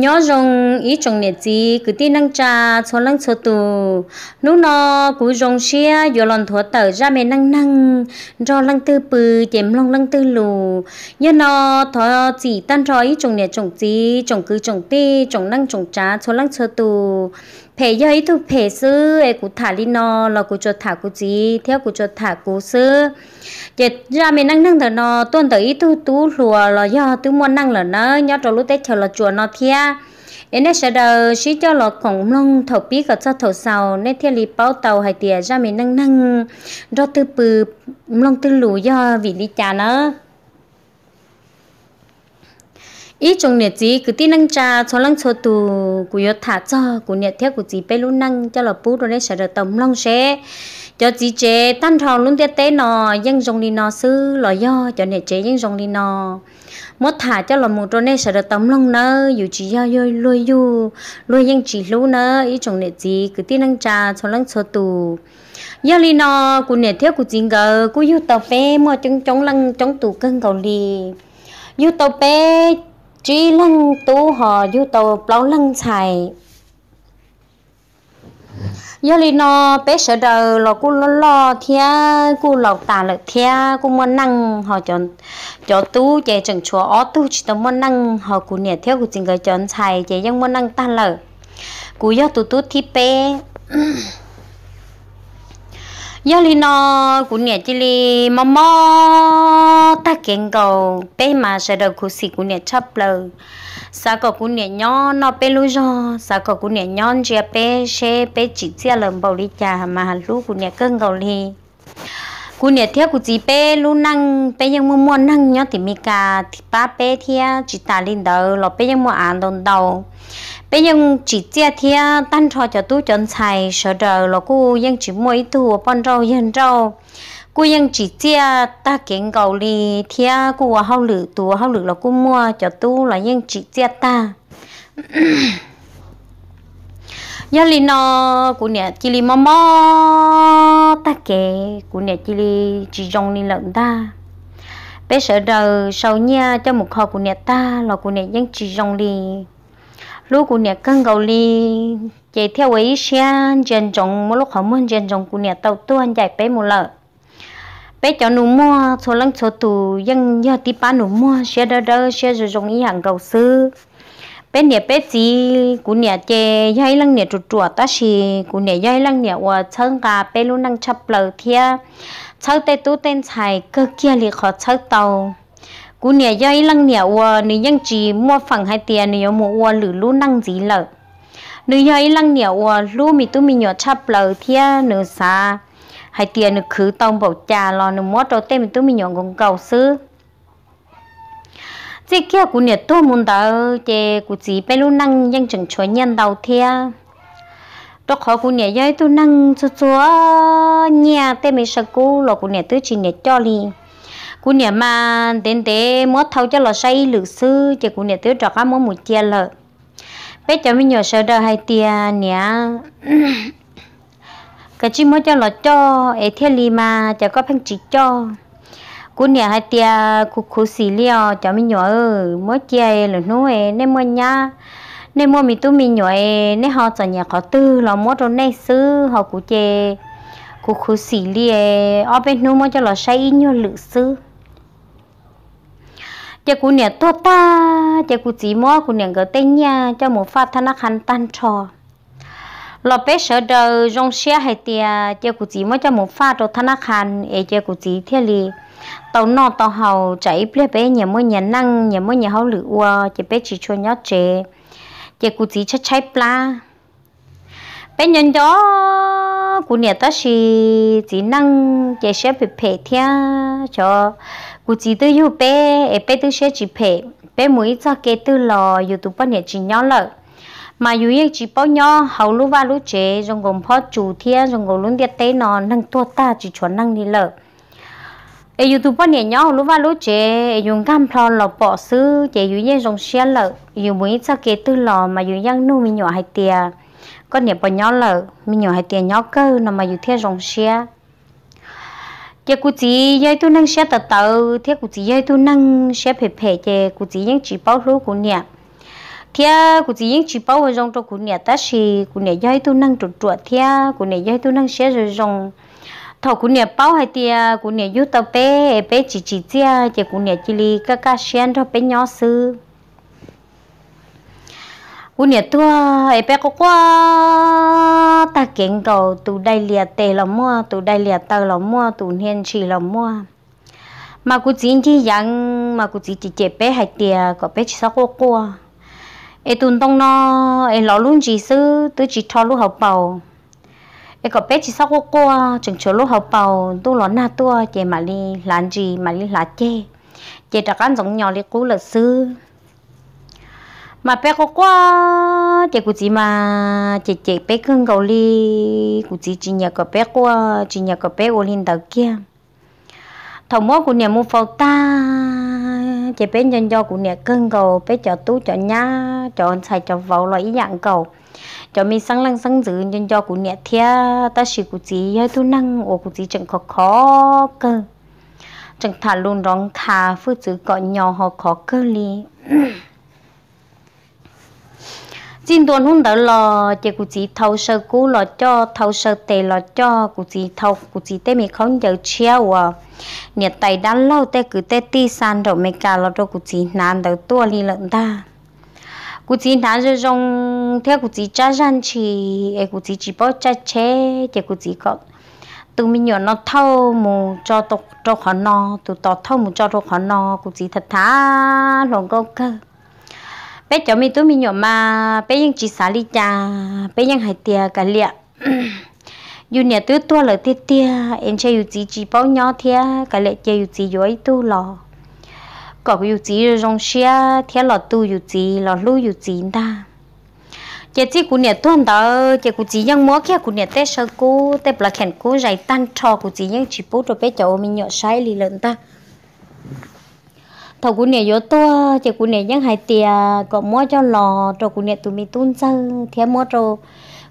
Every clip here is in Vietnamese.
nhớ rong ý trồng nè chi cứ tin năng cha cho năng cho tu nú nó cứ rong xia vô lon thua tờ ra mẹ năng năng do lăng tư bự chém long lăng tư lù nhớ nó thọ chỉ tan rồi ý trồng nè trồng chi trồng cứ trồng ti trồng năng trồng cha cho năng cho tu phe giờ ấy tụ phe sư ấy cụ thả linh nò, là cụ cho thả cụ gì theo cụ cho thả cụ sư giờ ra mình năng năng thở nó tuần tới tụ tú lùa là do tú muốn năng là nơ. nhớ trò lúc tết chờ là chùa nò thia em nè sợ đời sĩ cho lọ khổng lông thầu bí cả cho thầu sầu nè thiên lì bao tàu hải tiền ra mình năng năng do tư bự lông tư lù do vị lý cha nơ ý trong nhiệt gì cứ tin năng cha cho lăng cho tu, của yết thả cho của nhiệt theo của chỉ bé luôn năng cho là bú rồi đấy sẽ được tầm long xe cho chỉ chế tan thòng luôn tiết té nò, dân dùng đi nò sư lò do cho nhiệt chế dân dùng đi nò, mất thả cho là một rồi đấy sẽ được tầm long nơ dù chỉ do yo lôi du lôi dân chỉ lú nơ ý trong nhiệt gì cứ tin năng cha cho lăng cho tu, giờ li nò của nhiệt theo của chỉ gờ của yêu tàu phê mà chống chống lăng chống tu cân cầu li yêu tàu phê chỉ lần tu họ du tàu bao lần chạy, giờ li nó bé sợ đầu lo cô lo lo thia cô lọc tà lực thia cô muốn năng họ chọn cho tu chạy chẳng chúa, ó tu chỉ tao muốn năng họ cô nhẹ theo cô chỉnh cái chọn chạy xài chạy ยัง muốn năng ta lợ cô giờ tu tu thi bé giờ li nó cũng nhẹ chỉ li mò mò ta kiện cầu bé mà sẽ được cũng xì cũng nhẹ chấp lờ sa cầu cũng nhẹ nhỏ nó bé lu cho sa cầu cũng nhẹ nhon chia bé xe bé chỉ chia lần bầu đi chả mà lú cũng nhẹ cơn cầu li cú nè theo cú chỉ bé lu năng bé yang mua năng nhá thì mi thì ba bé theo chỉ ta lên đầu lọ bé yang mua ăn đòn đầu bé yang chỉ chia theo tan cho cho tu chân xài sợ đờ lọ cú yang chỉ mua ít thu bón rau yên rau cú yang chỉ chia ta kiến cầu li theo cú hao lử tu hao lử lọ cú mua cho tu là yang chỉ chia ta giờ li nó cụ nè chỉ li mò ta kể cụ nè chỉ li chỉ rong li lợn ta bé sợ đời sau nha cho một kho cụ nè ta là cụ nè vẫn chỉ rong li lúc cụ nè cân gầu li chạy theo ấy xe, trên trồng một lúc họ muốn trên trồng cụ nè tàu tuân chạy bé một lợn bé cho nụ mua số lăng số tù vẫn giờ tí ba nụ mua xe đơ đơ xe rồi dùng ý hàng cầu sư bên nhà bên gì cú nhà chơi, dây lăng nhà trượt, chuột ta xì cú nhà dây lăng nhà và chân gà bên luôn năng chập lờ thia chơi tê tú tên chạy, cơ kia liệt khó chơi tàu cú nhà dây lăng nhà và nữ nhân chỉ mua phẳng hai tiền nữ mua và lử luôn năng gì lợ nữ dây lăng nhà và luôn mì tu mì nhỏ chập lờ thia nửa xa hai tiền nửa khứ tàu bảo trà lò nửa mua đầu tê mì tu mì nhỏ gồng cầu xứ chỉ kia cũng nhiệt tu muốn đó chè cũng chỉ bé luôn năng nhân chẳng chối nhân đầu thia đó khó cũng nhiệt giới tu năng chúa chúa nhà tên mình sợ cũ là cũng nhiệt tu chỉ nhiệt cho li cũng nhiệt mà đến thế mót thâu cho lò say lự sư chè cũng nhiệt tu trọ cá mót một chia lợ bé cho mình nhỏ sợ đời hai tia nhỉ cái chỉ mót cho lò cho ấy thiên li mà cho có phăng chỉ cho cú nhà hai tia cú cú xì liao cho mình nhỏ ơi mỗi chia là nuôi nên mua nhá nên mua mình tu mình nhỏ nên họ cho nhà họ tư là mua rồi nên xứ họ cú chê cú cú xì liao ở bên nuôi mua cho là say nhiều lự xứ cho cú nhà to ta cho cú chỉ mua cú nhà cái tên nhà cho một phát thân khăn tan trò ลอเปเชอเดอรงเชียให้เตียเจ้ากุจีมันจะหมดฟ้าตัวธนาคารเอเจ้ากุจีเทลีตอนนอตอเฮาใจเปลี่ยนไปอย่ามื่ออย่านั่งอย่ามื่ออย่าเฮาหรืออัวจะไปจีชวนยอดเจเจ้ากุจีชัดใช้ปลาเป็นยันยอกูเนี่ยตั้งชีจีนั่งเจ้าเชี่ยเปเพเทียชอกูจีตัวอยู่เป้เอเป้ตัวเชี่ยจีเพเป้มือจะเกตัวรออยู่ตัวปนเนี่ยจีย้อนเลย mà dù yên chỉ bao nhau hầu lúc và lúc chế rồi gồm phó chủ thiên rồi gồm luôn tiệt tế nó năng tua ta chỉ chuẩn năng đi lợ ở dù tu bao nhiêu nhau lúc và lúc chế ở dùng cam thọ lọ bỏ sư chế dù yên dùng xe lợ dù muốn ít sao kế tư lọ mà dù yên nu mình nhỏ hay tiền con nhẹ bao nhau lợ mình nhỏ hay tiền nhau cơ nó mà dù thiên dùng xe chế cụ chỉ dây tu năng xe tờ tờ thế cụ chỉ dây tu năng xe phê phê chế cụ chỉ những chỉ bao lúc của nhẹ thia cụ chỉ những chỉ bao hồi rong cho cụ nhà ta xì cụ nhà dây tu năng trượt trụt thia cụ nhà dây tu năng xé rồi rong thọ cụ nhà bao hay thia cụ nhà du tàu bé bé chỉ chỉ thia chỉ cụ nhà chỉ li các các xén cho bé nhỏ sư cụ nhà tua bé có quá ta kiện cầu tụ đại liệt tề là mua tụ đại liệt tàu là mua tụ hiền chỉ là mua mà cụ chỉ chỉ rằng mà cụ chỉ chỉ chế bé hay thia có bé chỉ sao cô cô ai tuân tông nó ai lò luôn chỉ sư tôi chỉ cho lúc học bầu ai có biết chỉ sau cô cô chẳng cho lúc học bầu tôi lò na tôi chỉ mà đi làm gì mà đi làm chê chỉ đặt ăn giống nhỏ đi cú là sư mà bé có cô chị của chị mà chị chị bé cưng cầu li của chị chỉ nhà của bé quá chỉ nhà của bé ô linh đầu kia thầu mốt của nhà mua phao ta chỉ bé nhân do của nhà cưng cầu bé chợ tú chợ nhá chợ xài chợ vào loại dạng cầu cho mình sáng lăng sáng giữ nhân do của nhà thia ta chỉ của chị hơi tu năng ô của chị chẳng khó khó cơ chẳng thả luôn rong thả phước giữ gọi nhỏ họ khó cơ li xin tuần hôm đó là chỉ cụ chỉ thâu sơ cú là cho thâu sơ tề là cho cụ chỉ thâu cụ chỉ tê mình không giờ treo à nhiệt tay đan lâu tê cứ tê ti san rồi mình cả là rồi cụ chỉ nán đầu tua đi lợn ta cụ chỉ nán rồi rong theo cụ chỉ cha gian chỉ ấy cụ chỉ chỉ bao cha chế chỉ cụ chỉ có từ mình nhỏ nó thâu mù cho tộc cho khó no từ tọt thâu mù cho tộc khó no cụ chỉ thật thà lòng câu cơ bé cháu mi tôi mi nhỏ mà bé chỉ xả li cha bé ยัง hay tia cả liệt dù nhà tôi tua lời tia tia em chơi dù chỉ chỉ bao nhỏ thia cả liệt chơi dù chỉ giỏi tu lò có dù chỉ rong xia thia lò tu dù chỉ lò lu dù chỉ ta chị chỉ cụ nhà tôi đó chị cụ chỉ ยัง múa kia cụ nhà tết sơ cụ tết là khen cụ dạy tan trò cụ chỉ bút rồi bé cháu mi nhỏ sai lì lợn ta thầu cụ này vô to chỉ cụ này những hai tia có mua cho lò cho cụ này tụi mình tuôn sơ thế mua cho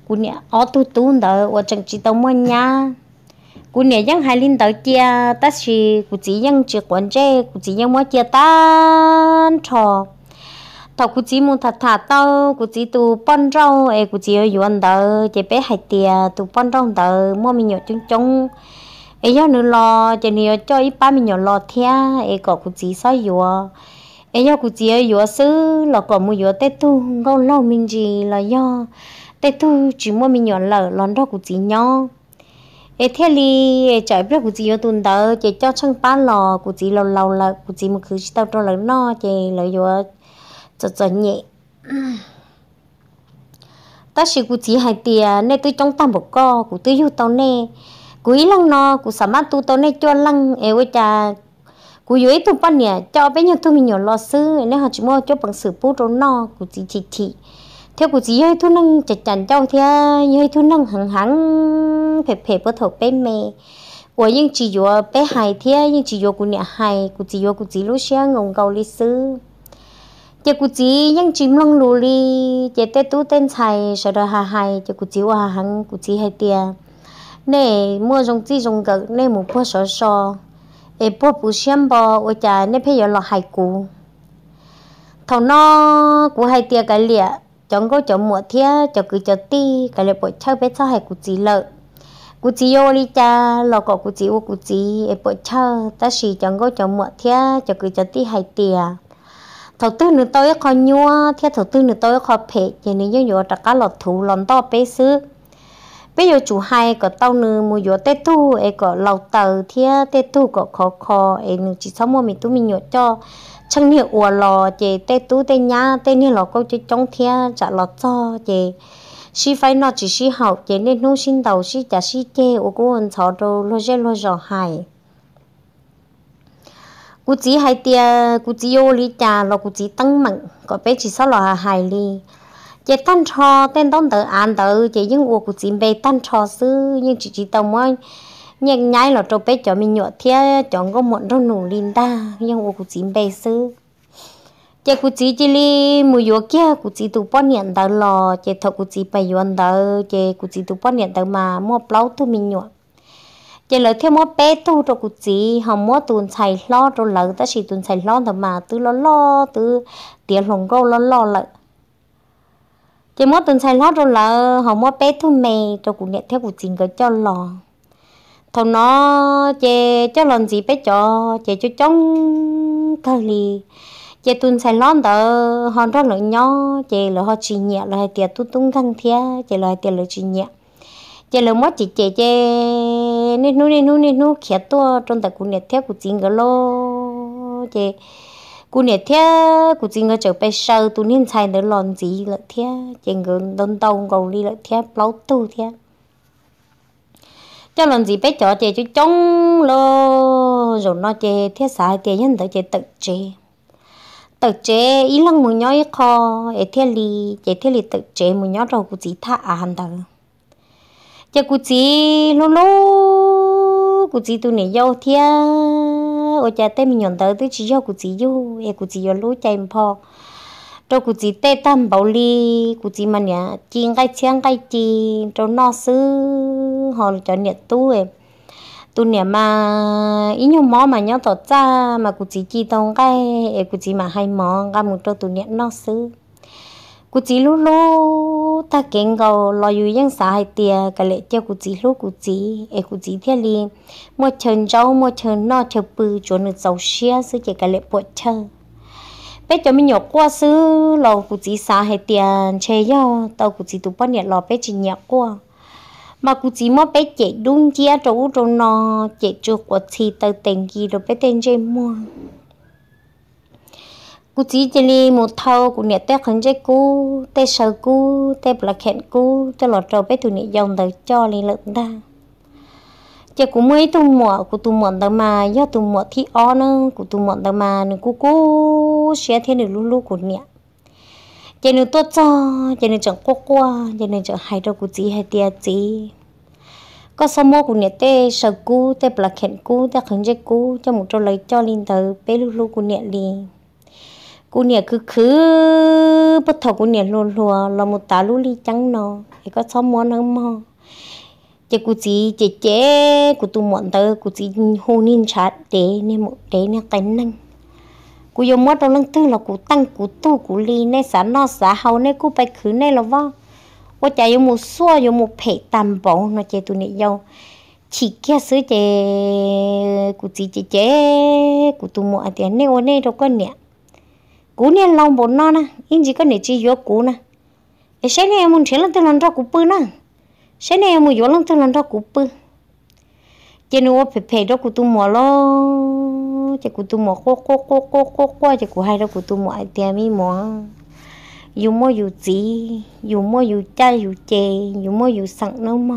cụ này ở tu tuôn đỡ ở chẳng chỉ tao mua nhá cụ này những hai linh đỡ chia ta chỉ cụ chỉ những chỉ quan chế cụ chỉ những mua chia tan trò thầu cụ chỉ muốn thật thà tao cụ chỉ tụ bận rau ấy cụ chỉ ở vườn đỡ chỉ bé hai tia tụ bận rau đỡ mua mình nhậu chung chung ấy giờ nữa lo cho nên cho ít ba mình nhỏ lo thea ấy có cụ chỉ sao vừa ấy giờ cụ chỉ vừa xứ là có mua yo tết thu ngâu lâu mình gì là yo tết thu chỉ mua mình nhỏ lợ lon đó cụ chỉ nhau ấy thế li chạy biết cụ chỉ ở tuần đó chạy cho chăng ba lo cụ chỉ lâu lâu là cụ chỉ một cứ chỉ tao cho lỡ no chạy lỡ yo chợt chợt nhẹ ta chỉ cụ chỉ hai tiền nên tôi trong tâm một co cụ tôi yêu tao nè cúi lăng nó cú sắm ăn tu tao này cho lăng eo cha cú dưới tu pan nè cho bé nhau tu mình nhỏ lo sư nên họ chỉ mua cho bằng sử bút rồi nó cú chỉ chỉ chỉ theo cú chỉ hơi thu năng chặt chắn cho thì hơi thu năng hằng hằng phê phê bớt thở bé mẹ của nhưng chỉ vô bé hài thì nhưng chỉ vô cú nè hài cú chỉ vô cú chỉ lúc xe ngồng cầu lý sư chị cú chỉ nhưng chỉ mong lù li chị tết tu tên xài sợ đòi hà hài chị cú chỉ hoa hằng, cú chỉ hai tiền nè mua dùng chi dùng gật nè mua bữa sò sò e bữa bù xem bò ôi chà nè phải giờ lọ hải cú thằng nó cú hai tia cái lẹ chọn có chọn mua thia chọn cứ chọn ti cái lẹ bộ chơi bé sao hải cú chỉ lợ cú chỉ ô đi cha lọ cọ cú chỉ ô cú chỉ e bộ chơi ta xì chọn có chọn mua thia chọn cứ chọn ti hai tia thầu tư nữa tôi có nhua thia thầu tư nữa tôi có phê chỉ nếu như vậy tất cả lọ thủ lon to bé xứ bây giờ chủ hai có tàu nữ mua gió tết thu ấy có lầu tàu thia tết thu có khó khó ấy nữ chỉ sau mua mình tu mình nhớ cho chẳng nhiều ủa lò chị tết thu tết nhá tết nhiều lò có chơi trong thia chả lò cho chị si phải nó chỉ si học chị nên nô sinh đầu si chả si chê ô cô anh cháu đâu lo chơi lo giò hài cú chỉ hai tia cú chỉ ô lý trà lò cú chỉ tăng mạnh có bé chỉ sau lò hài li chị tan trò tên tông tự an tự chị những cuộc của chim bay tan trò sư nhưng chị chỉ tông ơi nhưng nhái là trâu bé cho mình nhọ thia chọn có một đôi nụ linh ta nhưng cuộc của chim bay sư chỉ cuộc chỉ chỉ li mùi yếu kia cuộc chỉ tụ bao nhiêu đó lò chỉ thọ cuộc chỉ bay yếu tờ chỉ cuộc chỉ tụ bao nhiêu tờ mà mua plau thu mình nhọ chỉ lời theo mua bé tu cho cuộc chỉ họ mua tuần chạy lo rồi lỡ ta chỉ tuần chạy lo thôi mà từ lo lo từ tiền lồng câu lo lo lại chỉ mỗi tuần sai lót rồi là họ mua bé thu mè cho cụ nhẹ theo cụ chính cái cho lò thằng nó chè cho lần gì bé cho chè cho trong thời lì chè tuần sai lót đó họ rất là nhỏ chè là họ chỉ nhẹ là hai tiệt tu tung găng thia chè là hai tiệt là chỉ nhẹ chè là mỗi chỉ chè chè nên nu nên nu nên nu khía to trong tài cụ nhẹ theo cụ chính cái lo chè cú nè thea cú chỉ ngờ trở về sau tụi nên xài nữa lòn gì là thea chỉ ngờ đông đông cầu đi là thea lâu tu thea cho lần gì bé chó chè chú chống lo rồi nó chè thea xài tiền nhân tới chè tự chè tự chè ý lăng mù nhói kho ở thea lì chè thea lì tự chè mù nhói rồi cú chỉ thả à hàn tờ chè cú chỉ lô lô cụ chỉ tu này giàu thia ở cha tê mình nhận tới tôi chỉ giàu cụ chỉ yêu em cụ chỉ yêu lối chạy pho cho cụ chỉ tê tam bảo li cụ chỉ mà nhá chỉ cái chiang cái chỉ cho nó sư họ cho nhiệt tu em tu nè mà ý nhau mò mà nhau tỏ cha mà cụ chỉ chỉ tông cái em cụ chỉ mà hay mò cái một cho tu nè nó sư cụ chỉ lú lú ta kiến cầu lo yu yang sa hai tia cái lệ cho cụ chỉ lúc cụ chỉ e cụ chỉ thế li mua chân rau mua chân no chờ bự chỗ nữ dầu xia sư chỉ cái lệ bộ chờ bé cho mình nhọc qua sư lo cụ chỉ sa hai tia che yo tao cụ chỉ tụ bao nhiêu lo bé chỉ nhạc qua mà cụ chỉ mua bé chạy đun chia chỗ chỗ no chạy chỗ của thì tao tiền kỳ rồi bé tiền chơi mua cú chỉ chỉ li một thâu cú nẹt té khẩn chế cú té sờ cú té bạc khẹn cú cho lọt trâu bé thủ nẹt dòng tới cho li lợn ta chỉ cú mới tu mỏ cú tu mỏ tao mà do tu mỏ thì o nữa cú tu mỏ tao mà nữa cú cú xé thiên được luôn luôn cú nẹt, chỉ nữa tốt cho chỉ nữa chẳng qua qua chỉ nữa chẳng hay đâu cú chỉ hay tia chỉ có sao mua của nhà tê sờ cú tê bạc khẹn cú tê khẩn chế cú cho một trâu lấy cho linh tới bé lu lu cú nhẹ liền กูเนี่ยคือคือปทถกูเนี่ยรัวรัวเรามุตาลุลีจังนอไอ้ก็ซ้อมมอนังมอเจกูจีเจเจกูตูหมอนเตอกูจีหูนินชัดเตเนี่ยหมดเตเนี่ยเต็นนังกูยอมว่าตรงลังตื้อเรากูตั้งกูตู้กูลีในสารนอสาเฮาในกูไปคืนในเราว่าว่าใจยมูซัวยมูเพะตามบอกนะเจตุเนี่ยยาวฉีกแค่ซื้อเจกูจีเจเจกูตูหมอนเตอเนในวันนี้เราก็เนี่ย cú nè lòng bốn non nè, in chỉ có nể chỉ yếu cú nè cái xe này em muốn thế là tôi làm ra cú bự nè xe này em muốn yếu lắm tôi làm ra cú bự chỉ nó phải phải đó cú tu mò lo chỉ cú tu mò cô cô cô cô cô cô chỉ cú hay đó cú tu mò ai tiệm mi mò dù mò dù gì dù mò dù cha dù chè dù mò dù sáng nó mà,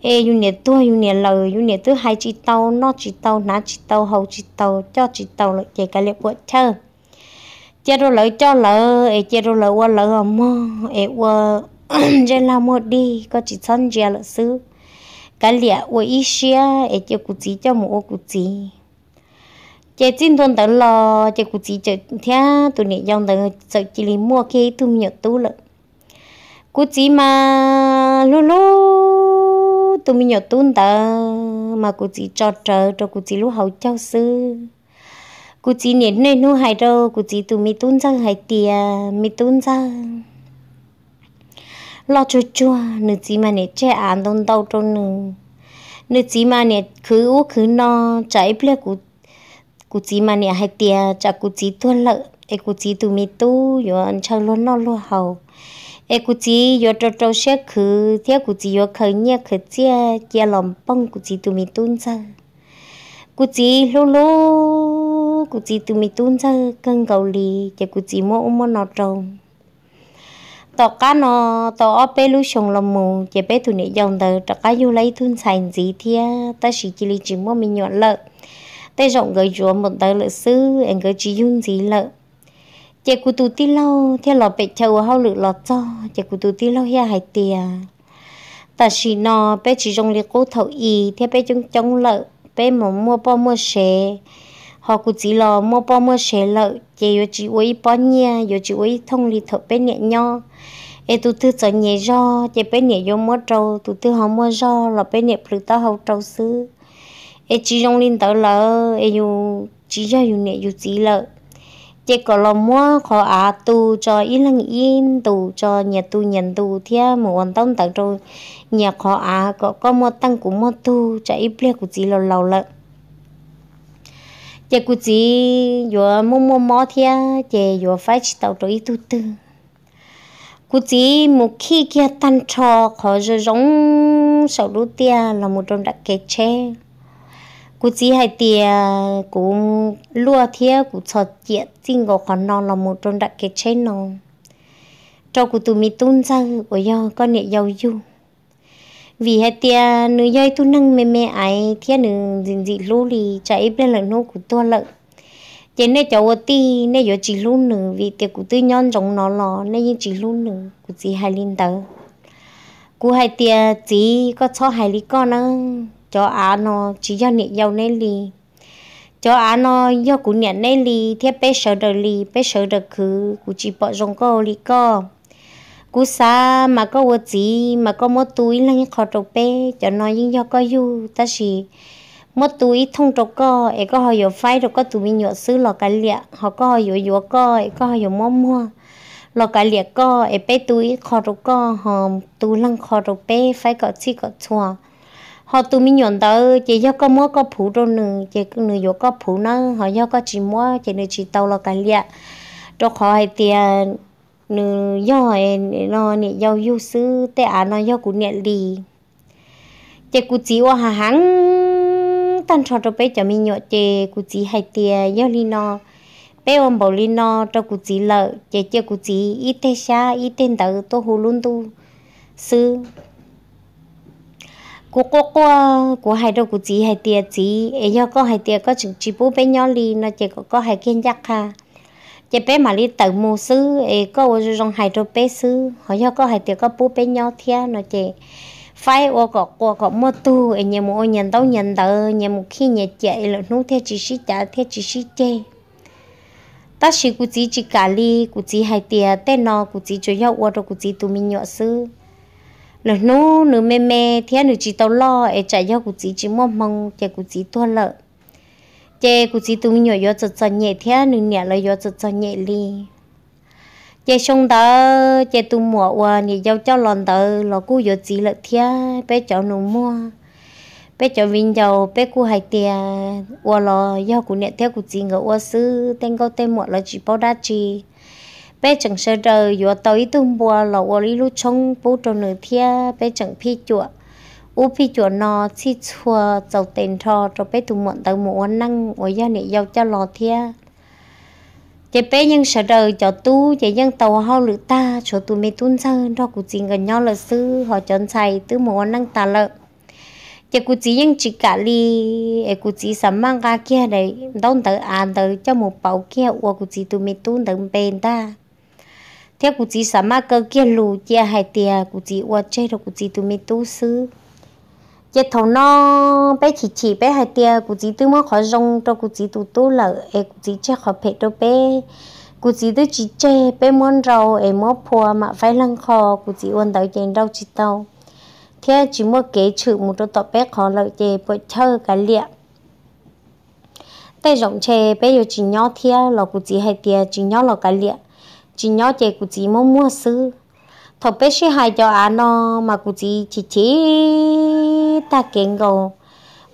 ê u nè tua u nè lờ u nè tư hai chỉ tàu nó chỉ tàu ná chỉ tàu hậu chỉ tàu cho chỉ tàu lại chè cái lẹp quật chơi chế độ lợi cho lỡ e chế độ lợi qua lỡ mà, e qua chế là một đi có chỉ thân chế lợi sư cái lẽ qua ít xia e chế cụ chỉ cho một ô cụ chỉ chế tin thôn tới lo chế cụ chỉ chế thea tụi này dòng tới sợ chỉ lì mua khi thu nhựa tu lợ cụ chỉ mà lú lú tụi mình nhựa tu tới mà cụ chỉ cho trời cho cụ chỉ lú hậu cháu sư กูจีเนี่ยเนี่ยนู่หายเรากูจีตัวมีตุ้นจังหายเตียมีตุ้นจังรอชัวชัวนึกจีมาเนี่ยแช่อ่านตรงเตาตรงหนึ่งนึกจีมาเนี่ยคืออู้คือนอใจเปลือกกูกูจีมาเนี่ยหายเตียจากกูจีตัวเลอะไอ้กูจีตัวมีตู้อยู่อันเชิงล้นนอลัวเฮาไอ้กูจีอยู่ตรงตรงเชื่อคือเที่ยกูจีอยู่เคยเนี่ยเคยเจียเจียหลอมป้องกูจีตัวมีตุ้นจังกูจีลู่ลู่ cụ chỉ tụi mình tuân ra cân cầu lì giờ cụ chỉ mua ôm mua nọ trồng tọ cá nó tọ ở bên lu sông lòng mù giờ bên tụi này dòng tờ tọ cá du lấy tuôn sành gì thia ta chỉ chỉ lì chỉ mua mình nhọn lợ tay rộng gửi chúa một tờ lợ sư anh gửi chỉ dung gì lợ giờ cụ tụi ti lâu theo lọ bẹt chầu hao lự lọt cho chỉ cụ tụi ti lâu hia hải tiề ta chỉ nó bé chỉ trong liệt cố thấu y theo bé trong chống lợ bé mà mua bao mua xe họ cũng chỉ lo mua bao mua xe lợ chỉ có chỉ uý bao nhia yo chỉ uý thông lý thợ bên nhẹ nho ê tụi tư chọn nhẹ do chỉ bên nhẹ yo mua trâu tụi tư họ mua do là bên nhẹ phụ tao hậu trâu xứ ê chỉ trong linh tớ lợ ê yo chỉ cho yo nhẹ yo chỉ lợ chỉ có lo mua khó à tu cho ít lăng yên tu cho nhà tu nhận tu thia một quan tâm tận trâu nhà khó à có có mua tăng cũng mua tu chỉ ít ple cũng chỉ lo lâu lợ chị cứ chỉ vừa mua mua mò thia chị vừa phải chỉ tàu trôi tu tư cứ chỉ một khi kia tan trò khó rồi giống sầu đu tia là một trong đặc kế che. cứ chỉ hai tia cũng lúa thia cũng cho chị xin gọi khó non là một trong đặc kế che non cho cụ tụi mi tôn giáo của yo con nhẹ giàu du vì hết tia nữ dây tu nâng mê mê ai thiết nữ dình dị lú lì chạy bên lợn nô của tua lợn trên nên cháu ở ti nên giờ chỉ lú nữ vì tiệc của tư nhon trong nó lò nên những chỉ lú nữ của chị hai linh tớ cú hai tia chỉ có cho hai lý con á cho á nó chỉ do nhẹ giàu nên lì cho á nó do cú nhẹ nên lì thiết bé sợ đời lì bé sợ đời khứ, của chị bỏ giống cô lì con cú sa mà có vật gì mà có một túi là những khó trộn bê cho nó những do có du ta chỉ một túi thông trộn co ấy có họ dùng phai rồi có tụi mình nhựa xứ lọ cái liệt họ có họ dùng dúa co ấy có họ dùng mua mua lọ cái liệt co ấy bê túi khó trộn co họ túi lăng khó trộn bê phai có chi có chua họ túi mình nhọn tới chỉ do có mua có phụ rồi nữa chỉ nữa dúa có phụ nữa họ do có chỉ mua chỉ nữa chỉ tàu lọ cái liệt rồi họ hay tiền nữ do e, nó nè do du sư tệ à nó do cụ nè lì chị cụ chỉ hoa hà tan trò cho bé cho mình nhọ chị hay tia do lì nó bé ông bảo lì nó cho cụ chỉ lợ chị chị cụ chỉ ít thế xa ít tên tớ tô hồ luôn tu sư cô cô cô cô hai đâu cô chỉ hai tia chỉ ấy e do có hai tia có chừng chỉ bố bé nhỏ lì nó chỉ có có hai kiên giác ha chế bé mà đi tự mua sư ấy có rong hai trâu bé sư họ cho có hai tiểu có bú bé nhau thia nó chế phải ô có có có mua tu ấy nhà mua nhận đâu nhận đỡ nhà mua khi nhà chế là nó theo chỉ sĩ trả theo chỉ sĩ chế ta chỉ cụ chỉ chỉ cả li cụ chỉ hai tia tên nó cụ chỉ cho nhau ô rồi cụ chỉ tụi mình nhọ sư là nó nửa mê mê thế nửa chỉ tao lo ấy chạy nhau cụ chỉ chỉ mong mong chạy cụ chỉ thua lợi chế cụ chỉ tụi nhỏ yo chật chật nhẹ thế nên nhẹ là yo chật chật nhẹ li chế xong đó chế tụi mua qua nhẹ giao cho lần đó là cụ yo chỉ là thế bé cháu nó mua bé cháu vinh giàu bé cụ hai tiền qua là do cụ nhẹ thế cụ chỉ ngỡ qua sư tên câu tên mua là chỉ bao đa chỉ bé chẳng sợ trời yo tới tụi mua là qua đi lúc trong bố tròn nửa thế bé chẳng phi chuột u phi chỗ nó chi chua dầu tiền cho cho bé tụi mượn tàu mũ năng ở gia này giàu cho lò thia chế bé nhưng sợ đời cho tu chế nhưng tàu hao lữ ta cho tụi mày tuôn sơn cho cụ chính gần nhau là sư họ chọn xài tứ mũ năng ta lợ chế cụ chỉ nhưng chỉ cả li cụ chỉ sắm mang ra kia đấy đón tới an à, tới cho một bảo kia của cụ chỉ tụi mày tuôn tới bên ta theo cụ chỉ sắm mang cơ kia lù chia hai tia cụ chỉ qua chơi rồi cụ chỉ tụi mày tu sư giờ thầu nó bé chỉ chỉ bé hai tia cụ chỉ tôi mới khó rong cho cụ chỉ tụt tôi là em cụ chỉ chơi khó phê cho bé cụ chỉ tôi chỉ chơi bé muốn rau em muốn phua mà phải lăng khó cụ chỉ uốn đầu trên rau chỉ tàu thế chỉ mua kế chữ một đôi tọt bé khó lợi chơi bớt chơi cái liệt tay rộng chơi bé giờ chỉ nhỏ thia là cụ chỉ hai tia chỉ nhỏ là cái liệt chỉ nhỏ chơi cụ chỉ muốn mua xứ thọ bé sĩ hai cho anh nó mà cụ chỉ chỉ chỉ ta kiện gầu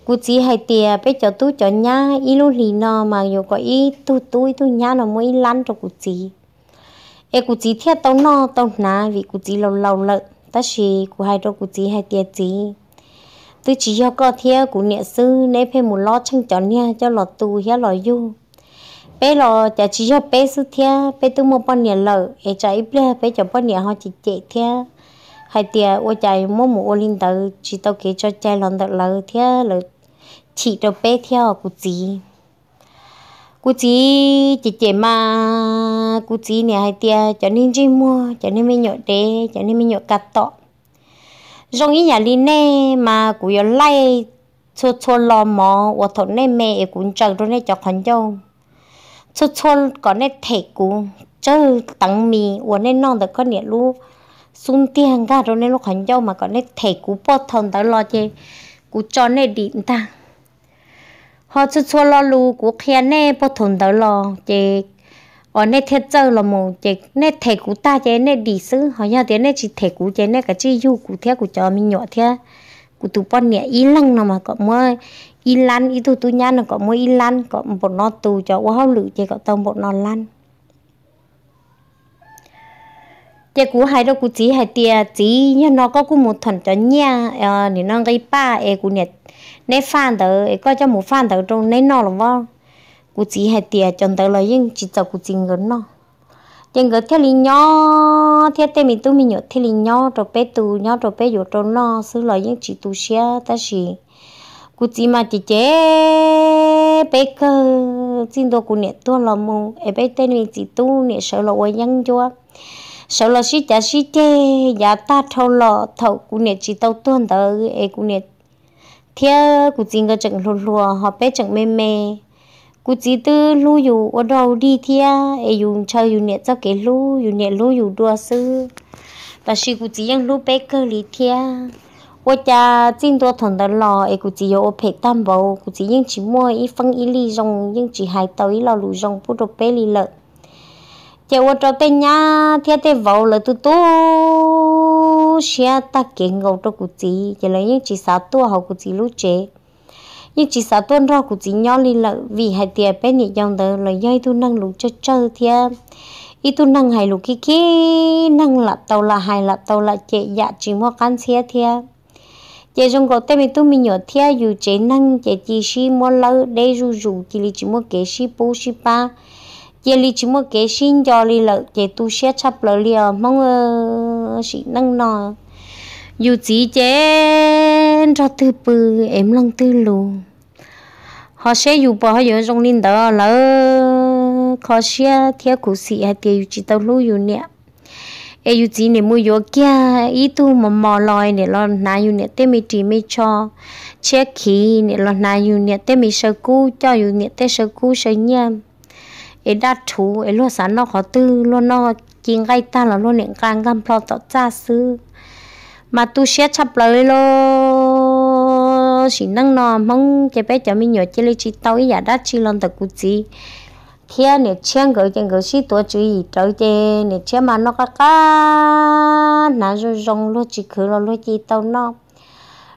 cụ chỉ hai tia bé cho tôi cho nhá ít lúc lì nó mà dù có ít tôi tôi tôi nhá nó mới lăn cho cụ chỉ em cụ chỉ theo tao nó tao ná vì cụ chỉ lâu lâu lợ ta chỉ cụ hai cho cụ chỉ hai tia chỉ tôi chỉ cho có theo cụ niệm sư nên phải một lo chăng chọn nhá cho lọt tù hết lọt du bé lo chả chỉ cho bé sư thia bé tu mua bao nhiêu lợ ai chả ít bé bé cho bao nhiêu họ chỉ chạy thia hai tia ô chạy mua mua ô linh tử chỉ tao kể cho chạy lần được lợ thia lợ chỉ cho bé thia cũng gì cũng chỉ chị chị mà cũng chỉ nè hai tia cho nên chỉ mua cho nên mới nhọ đế cho nên mới nhọ cắt tọ rong ý nhà linh nè mà cụ yêu lại, cho cho lo mò ô thọ này mẹ cũng chẳng rồi này cho khăn chồng cho cho có nét thầy cú cho tặng mì và nên non được có nét lu xuống tiền cả rồi nên lúc hắn dâu mà có nét thầy cú bỏ thằng đó lo chơi cú cho nét điện ta họ cho cho lo lu cú khen nét bỏ thằng đó lo chơi ở nét thiết chơi là một chơi nét thầy cú ta chơi nét đi xứ họ nhà tiền nét chỉ thầy cú chơi nét cái chữ du cú thế cú cho mình nhỏ thế cú tụ bỏ nét ý lăng nào mà có mua in lan y tu tu nhan nó có mua in lan có một nó tu cho quá hậu lử chỉ có tông một nó lan chỉ cú hai đó cú chỉ hai tia chỉ nhưng nó có cú một thần cho nhẹ ờ để nó gây ba e cú nhật nè phan tờ e có cho một phan tờ trong nấy nó là vong cú chỉ hai tia chọn tới là nhưng chỉ cho cú chỉ gần nó chẳng gỡ theo lý nhỏ theo tên mình tu mình nhớ theo lý nhỏ rồi bé tu nhỏ rồi bé vô trong nó xứ lời những chỉ tu xe ta chỉ cú chim à chỉ chế bé cơ xin đồ cú nè tua lò mù em bé tên mình chỉ tu nè sợ lò quay nhăn cho sợ lò xí chả xí chế giả ta thâu lò thâu cú nè chỉ tao tuôn tờ em cú nè theo cú chim cái chẳng lùa lùa họ bé chẳng mềm mềm, cú chỉ tư lu dù ở đâu đi thia ai dùng chơi dùng nè cho cái lu dùng nè lu dùng đua sư và xí cú chỉ ăn lu bé cơ lì thia 我家真多同的咯，哎，估计有陪担保，估计应只么一分一厘用，应只还到一老路用不着赔你了。giờ tôi cho tên nhá thế thế vào là tôi tu xe ta kiến ngầu cho cụ chị giờ là những chị sáu tuổi học cụ chị lúc trẻ nhưng chị sáu tuổi đó cụ chị nhỏ đi là vì hai tiền bên nhị dòng đó là do tôi năng lục cho chơi thế ít tôi năng hay lục kia kia năng là tàu là hay là tàu là chạy dạ chỉ mua căn xe thế giờ chúng có tên mình mình nhỏ theo dù chế năng chế chỉ si mua lâu để dù dù chỉ lý chỉ mua kế si bố si ba giờ lý chỉ mua kế xin cho lý lợi chế tu sẽ chấp lợi liều mong ơ sĩ năng nọ dù chỉ chế cho tư bự em lăng tư luôn họ sẽ dù bỏ họ giờ linh đó lỡ khó sẽ theo cụ sĩ hay tiều chỉ tao lưu dù nè e yu chỉ nè mua yo kia ý tu mà mò lòi nè lo na yu nè tê mi chỉ mi cho che khi nè lo na yu nè tê mi sơ cú cho yu nè tê sơ cú sơ nhâm e đa thú e lo sẵn nó khó tư lo nó chỉ gai ta là lo nè càng gam lo tọt ra sư mà tu sẽ chập lời lo chỉ năng nò mong chế bé cho mi nhỏ chế lấy chỉ tao ý giả đa chỉ lon tờ cú chỉ thiên nè chen gửi chen gửi xí tổ chú ý trở về nè chen mà nó cá cá nà rồi rong lúa chỉ khử lo lúa chỉ tàu nó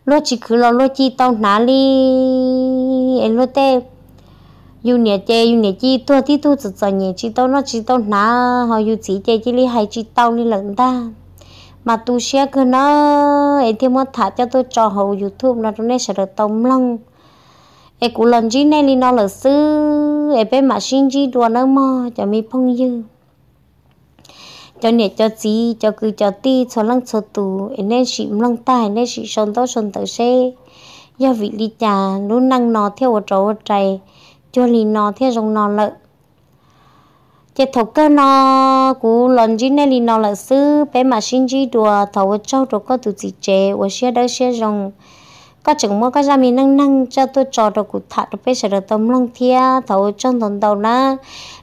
lúa chỉ khử lo lúa chỉ tàu nà li em lúa tê yêu nè chê yêu nè chi tua tí tu tự tự nhẹ chi tàu nó chỉ tàu nà họ yêu chỉ chê chỉ li hay chi tàu li lận ta mà tu xe cứ nó em thêm một thả cho tôi cho hậu youtube nó trong này sẽ được tông lăng em cũng lần gì này li nó là sư dư bé mà xin chi đùa nó mò cho mi phong dư cho nè cho gì cho cứ cho ti cho lăng cho tu, ấy nên chị lăng tai nên chị son tao son tao xe do vị đi cha, luôn năng nò theo ở chỗ ở trời cho lì nò theo rồng nò lợ chế thầu cơ nò cú lần gì này lì nò lợ sư bé mà xin chi đùa thầu ở châu rồi có tụ gì chế ở xe đó xe rồng có chừng mua có ra mình nâng nâng cho tôi cho được cụ thả được bây giờ đồ tôm lông thia thấu trong tuần đầu na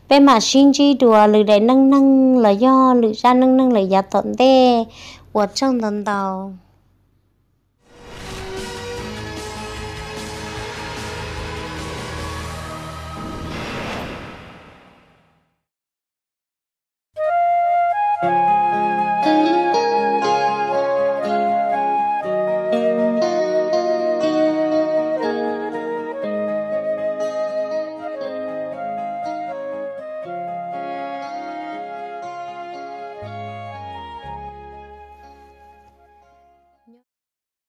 bé mà xin chi đùa lười để nâng nâng là do lười ra nâng nâng là giả tận tê của trong tuần đầu